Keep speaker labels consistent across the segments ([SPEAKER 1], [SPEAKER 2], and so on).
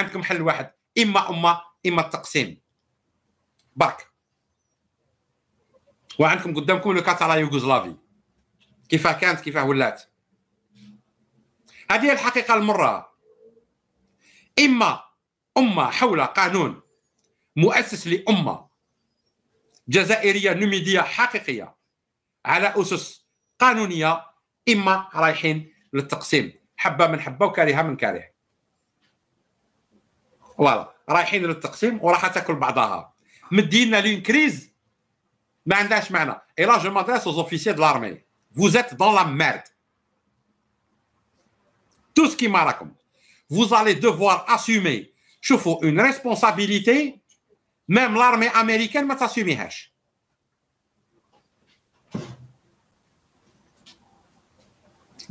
[SPEAKER 1] عندكم حل واحد اما اما اما التقسيم برك وعندكم قدامكم لو كاتالا يوغوسلافي كيفاه كانت كيفاه ولات هذه هي الحقيقه المره اما امه حول قانون مؤسس لامه جزائريه نوميديه حقيقيه على اسس قانونيه اما رايحين للتقسيم حبه من حبه وكارهه من كاره فوالا رايحين للتقسيم وراح تاكل بعضها مدينا لون كريز ما عندهاش معنى اي لا جو مادريس اوز اوفيسيي دو لارمي vous êtes dans la merde tout ce qui marakum vous allez devoir assumer شوفوا une responsabilité même l'armée américaine ما تسميهاش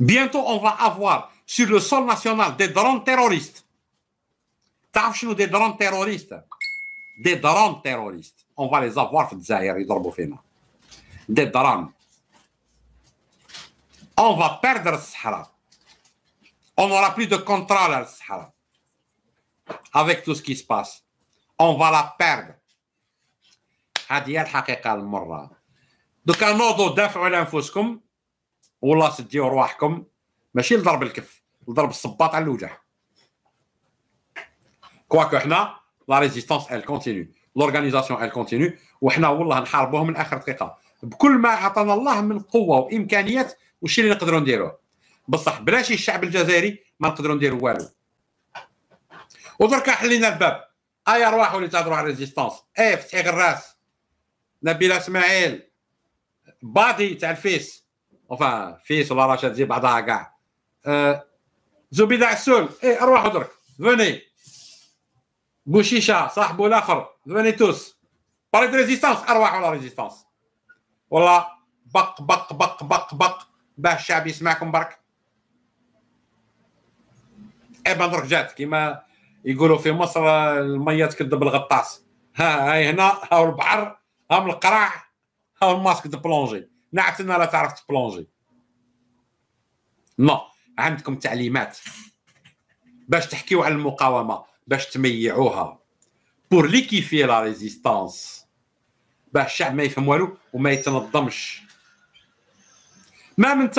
[SPEAKER 1] bientôt on va avoir sur le sol national des drones terroristes تعرف شنو دي درون تيروريست دي درون تيروريست اون فا لي زافوار في الجزائر يضربوا فينا دي درون اون فا بيردر الصحراء اون اورا بلو دو كونترول على الصحراء افيك تو سكي سباس اون فا لا بيردر هذه هي الحقيقه المره دوكا نوضوا دافعوا على انفسكم والله سديوا رواحكم ماشي لضرب الكف لضرب الصباط على الوجه حنا لا ريزيستونس ال كونتينيو لورغانيزاسيون ال كونتينيو وحنا والله نحاربوهم من اخر دقيقه بكل ما عطانا الله من قوه وامكانيات وشي اللي نقدروا نديروه بصح بلاش الشعب الجزائري ما نقدروا نديروا والو ودركا حلينا الباب اي ارواحوا اللي تهضروا على ريزيستونس اي فتحي غراس نبيل اسماعيل بادي تاع الفيس اوفا فيس ولا راشد زي بعضها كاع أه زبيده عسول اي ارواحوا درك فوني بوشيشه صاحبه الاخر زمانيتوس باري دو ريزيستانس ارواح ولا ريزيستانس والله بق بق بق بق بق باه الشعب يسمعكم برك ايبا درك جات كيما يقولوا في مصر الميه تكذب الغطاس ها هاي هنا هاو البحر هاو القرع هاو الماسك دو بلونجي نعرف انها لا تعرف تبلونجي نو عندكم تعليمات باش تحكيو على المقاومه Pour liquifier la résistance. لا ريزيستانس باش ما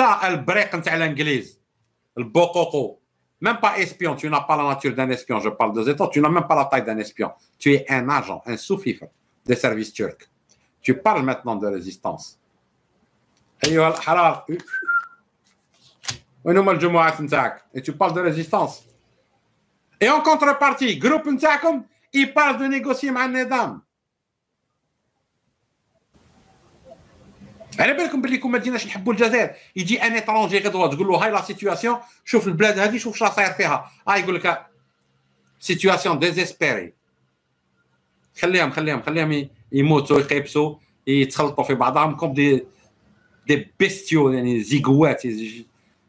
[SPEAKER 1] même pas espion, tu n'as pas la nature d'un espion, je parle de États, tu n'as même pas la taille d'un espion. Tu es un agent, un sous des services turcs. Tu parles maintenant de résistance. Et tu parles de résistance. Et en contrepartie, groupe Ntakum, il parle de négocier Manedam. على بالكم باللي كون ما بديناش نحبوا الجزائر يجي ان اترونجي تقول له هاي لا سيتياسيون شوف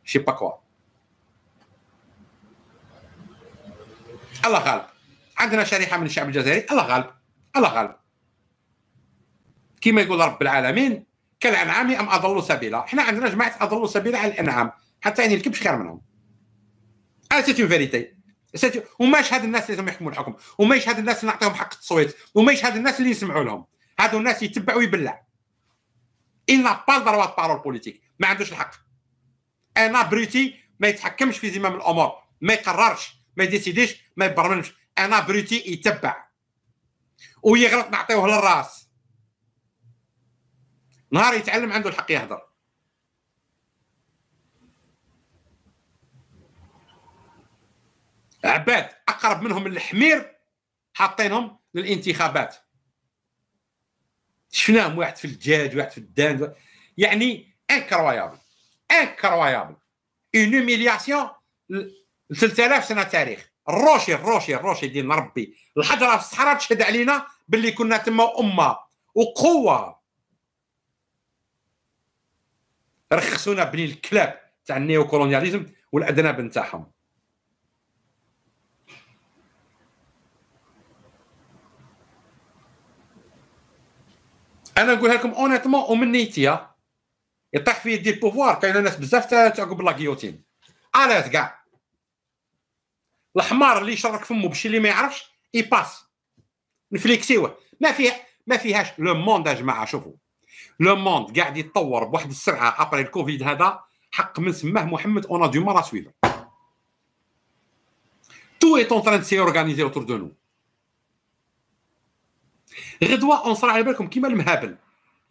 [SPEAKER 1] des sais pas quoi. الله غالب عندنا شريحه من الشعب الجزائري الله غالب الله غالب كما يقول رب العالمين كالانعام ام اضلوا سبيلا حنا عندنا جماعه اضلوا سبيلا على الانعام حتى يعني الكبش خير منهم هذا سيت اون فيريتي وما يشهد الناس اللي يحكموا الحكم وما يشهد الناس اللي نعطيهم حق التصويت وما يشهد الناس اللي يسمعوا لهم هادو الناس يتبع ويبلع إن با دروا بارول بوليتيك ما عندوش الحق انا بريتي ما يتحكمش في زمام الامور ما يقررش ما يديسيديش ما يبرمجش انا بروتي يتبع ويغلط نعطيوه للراس نهار يتعلم عنده الحق يهضر عباد اقرب منهم الحمير حاطينهم للانتخابات شفناهم واحد في الدجاج واحد في الدان يعني انكرويابل انكرويابل اون 3000 سنه تاريخ الروشي الروشي الروشي دين ربي الحضره في الصحراء تشهد علينا باللي كنا تما امه وقوه رخصونا بني الكلاب تاع النيو كولونياليزم والاذناب نتاعهم انا نقولها لكم اونيتمون ومن نيتيا يطيح في يدي البوفوار كاين ناس بزاف تعقب لا غيوتين أليس كاع الحمار اللي يشرك فمه بشي اللي ما يعرفش يباس نفليكسيوه ما فيها ما فيهاش لو موند يا جماعه شوفوا لو موند قاعد يتطور بواحد السرعه ابري الكوفيد هذا حق من سماه محمد اون دو مارا سويفر تو اي اون تران سي اورغانيزي اوتور دو نو غدوه اون صرا على بالكم كيما المهابل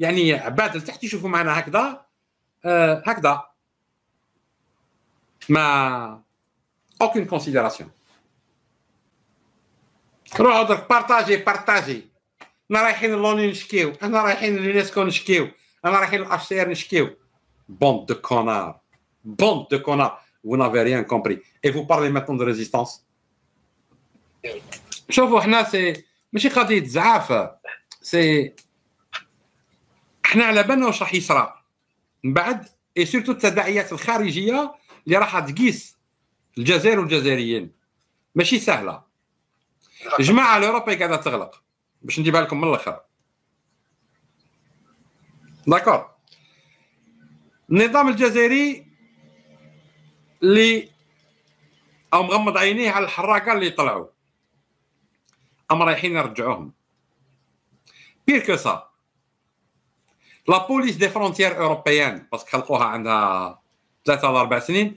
[SPEAKER 1] يعني عباد لتحت يشوفوا معنا هكذا آه هكذا ما aucune considération. Alors, on va partager, partager. On est raihine lenesco, on est raihine lenesco, on est raihine l'acier nesco. Bande de connard. Bande de connard, vous n'avez rien compris. Et vous parlez maintenant de résistance. Regardez, nous, c'est ماشي خاطر يتزعف. C'est nous, on est là ben on sait ce qui se passera. Après et surtout les tédaiat extérieurs qui vont raha tgis الجزائر والجزائريين ماشي سهله الجماعه الاوروبيه قاعده تغلق باش نجيبها لكم من الاخر داكور النظام الجزائري اللي او مغمض عينيه على الحراكه اللي طلعوا ام رايحين يرجعوهم بير كو سا لا بوليس دي فرونتيير اوروبيان باسكو خلقوها عندها ثلاثة ولا أربع سنين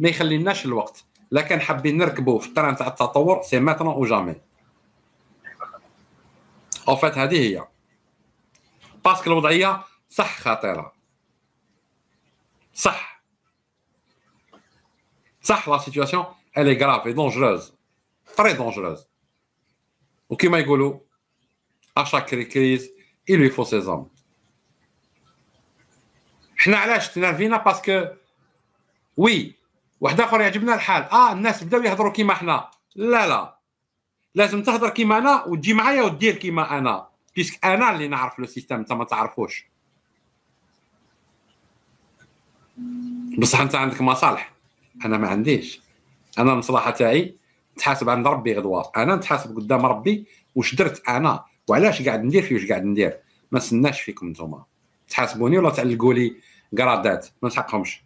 [SPEAKER 1] ما يخليناش الوقت لا كان حابين نركبوا في التران تاع التطور سي ماتنا او جامي او فات هذه هي باسكو الوضعيه صح خطيره صح صح لا سيتواسيون الي غراف اي دونجوروز تري دونجوروز وكما يقولوا اشاك كريز il lui faut ses hommes حنا علاش تنافينا باسكو وي واحد اخر يعجبنا الحال اه الناس بداو يهضروا كيما حنا لا لا لازم تهضر كيما انا وتجي معايا ودير كيما انا بيسك انا اللي نعرف لو سيستم انت ما تعرفوش بصح انت عندك مصالح انا ما عنديش انا المصلحه تاعي نتحاسب عند ربي غدوه انا نتحاسب قدام ربي واش درت انا وعلاش قاعد ندير في واش قاعد ندير ما نستناش فيكم نتوما تحاسبوني ولا تعلقوا لي قرادات ما نسحقهمش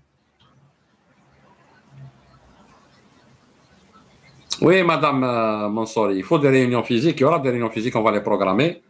[SPEAKER 1] Oui, Madame euh, Mansouri, il faut des réunions physiques. Il y aura des réunions physiques, on va les programmer.